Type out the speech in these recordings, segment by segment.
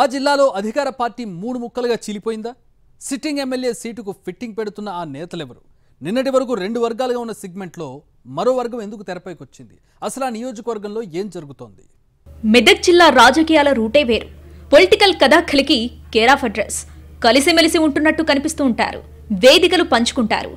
ఆ జిల్లాలో అధికార పార్టీ మూడు ముక్కలుగా చీలిపోయిందా సిట్టింగ్ ఎమ్మెల్యే సీటుకు ఫిట్టింగ్ పెడుతున్న ఆ నేతలెవరు నిన్నటి వరకు రెండు వర్గాలుగా ఉన్న సిగ్మెంట్లో మరో వర్గం ఎందుకు తెరపైకి వచ్చింది అసలు ఆ నియోజకవర్గంలో ఏం జరుగుతోంది మెదక్ జిల్లా రాజకీయాల రూటే వేరు పొలిటికల్ కథాఖలికి కేరాఫ్ అడ్రస్ కలిసిమెలిసి ఉంటున్నట్టు కనిపిస్తూ ఉంటారు వేదికలు పంచుకుంటారు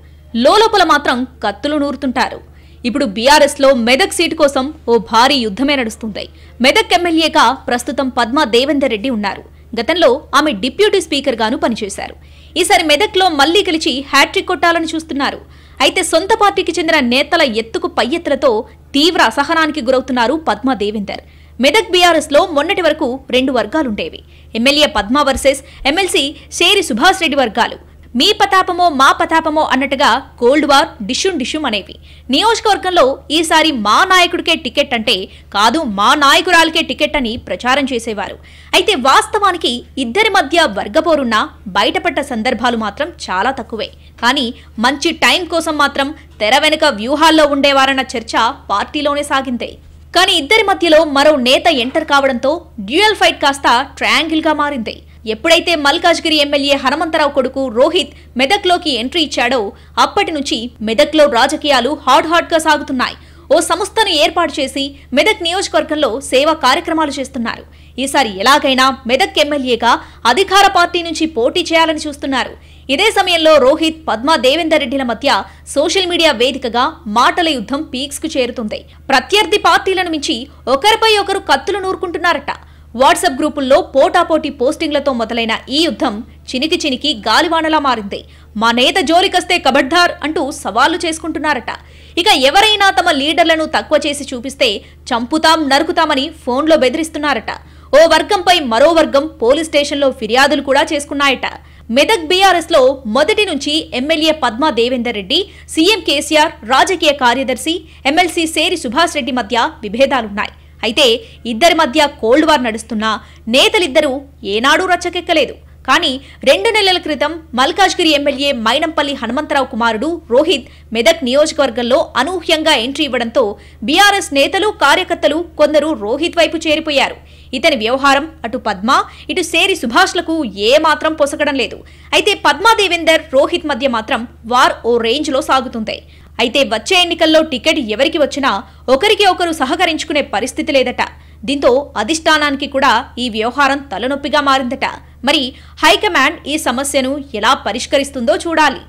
లోపల మాత్రం కత్తులు నూరుతుంటారు ఇప్పుడు బీఆర్ఎస్లో మెదక్ సీటు కోసం ఓ భారీ యుద్ధమే నడుస్తుంది మెదక్ ఎమ్మెల్యేగా ప్రస్తుతం పద్మా దేవేందర్ రెడ్డి ఉన్నారు గతంలో ఆమె డిప్యూటీ స్పీకర్గాను పనిచేశారు ఈసారి మెదక్లో మళ్లీ గెలిచి హ్యాట్రిక్ కొట్టాలని చూస్తున్నారు అయితే సొంత పార్టీకి చెందిన నేతల ఎత్తుకు పయ్యెత్తులతో తీవ్ర అసహనానికి గురవుతున్నారు పద్మా దేవేందర్ మెదక్ బీఆర్ఎస్లో మొన్నటి వరకు రెండు వర్గాలుండేవి MLA Padma versus MLC Sheri Subhash Reddy వర్గాలు మీ పతాపమో మా పతాపమో అన్నట్టుగా కోల్డ్ వార్ డిష్యుం డిష్యుం అనేవి నియోజకవర్గంలో ఈసారి మా నాయకుడికే టికెట్ అంటే కాదు మా నాయకురాలకే టికెట్ అని ప్రచారం చేసేవారు అయితే వాస్తవానికి ఇద్దరి మధ్య వర్గపోరున్న బయటపడ్డ సందర్భాలు మాత్రం చాలా తక్కువే కానీ మంచి టైం కోసం మాత్రం తెర వెనుక వ్యూహాల్లో ఉండేవారన్న చర్చ పార్టీలోనే సాగిందే కానీ ఇద్దరి మధ్యలో మరో నేత ఎంటర్ కావడంతో డ్యూయల్ ఫైట్ కాస్త గా మారింది ఎప్పుడైతే మల్కాజ్గిరి ఎమ్మెల్యే హనుమంతరావు కొడుకు రోహిత్ మెదక్లోకి ఎంట్రీ ఇచ్చాడో అప్పటి నుంచి మెదక్లో రాజకీయాలు హాట్ గా సాగుతున్నాయి ఓ సంస్థను ఏర్పాటు చేసి మెదక్ నియోజకవర్గంలో సేవా కార్యక్రమాలు చేస్తున్నారు ఈసారి ఎలాగైనా మెదక్ ఎమ్మెల్యేగా అధికార పార్టీ నుంచి పోటీ చేయాలని చూస్తున్నారు ఇదే సమయంలో రోహిత్ పద్మా దేవేందర్ రెడ్డిల మధ్య సోషల్ మీడియా వేదికగా మాటల యుద్ధం పీక్స్ కు చేరుతుంది ప్రత్యర్థి పార్టీలను మించి ఒకరిపై ఒకరు కత్తులు నూరుకుంటున్నారట వాట్సాప్ గ్రూపుల్లో పోటాపోటీ పోస్టింగ్లతో మొదలైన ఈ యుద్ధం చినికి చినికి గాలివానలా మారింది మా నేత జోలికస్తే కబడ్దార్ అంటూ సవాళ్లు చేసుకుంటున్నారట ఇక ఎవరైనా తమ లీడర్లను తక్కువ చేసి చూపిస్తే చంపుతాం నరుకుతామని ఫోన్లో బెదిరిస్తున్నారట ఓ వర్గంపై మరో వర్గం పోలీస్ స్టేషన్లో ఫిర్యాదులు కూడా చేసుకున్నాయట మెదక్ బీఆర్ఎస్లో మొదటి నుంచి ఎమ్మెల్యే పద్మా దేవేందర్ రెడ్డి సీఎం కేసీఆర్ రాజకీయ కార్యదర్శి ఎమ్మెల్సీ సేరి సుభాష్ రెడ్డి మధ్య విభేదాలున్నాయి అయితే ఇద్దరి మధ్య కోల్డ్ వార్ నడుస్తున్నా నేతలిద్దరూ ఏనాడూ రచ్చకెక్కలేదు కానీ రెండు నెలల క్రితం మల్కాజ్గిరి ఎమ్మెల్యే మైనంపల్లి హనుమంతరావు కుమారుడు రోహిత్ మెదక్ నియోజకవర్గంలో అనూహ్యంగా ఎంట్రీ ఇవ్వడంతో బీఆర్ఎస్ నేతలు కార్యకర్తలు కొందరు రోహిత్ వైపు చేరిపోయారు ఇతని వ్యవహారం అటు పద్మ ఇటు సేరి సుభాష్లకు ఏమాత్రం పొసగడం లేదు అయితే పద్మా దేవేందర్ రోహిత్ మధ్య మాత్రం వార్ ఓ రేంజ్లో సాగుతుంది అయితే వచ్చే ఎన్నికల్లో టికెట్ ఎవరికి వచ్చినా ఒకరికి ఒకరు సహకరించుకునే పరిస్థితి లేదట దీంతో అధిష్టానానికి కూడా ఈ వ్యవహారం తలనొప్పిగా మారిందట మరి హైకమాండ్ ఈ సమస్యను ఎలా పరిష్కరిస్తుందో చూడాలి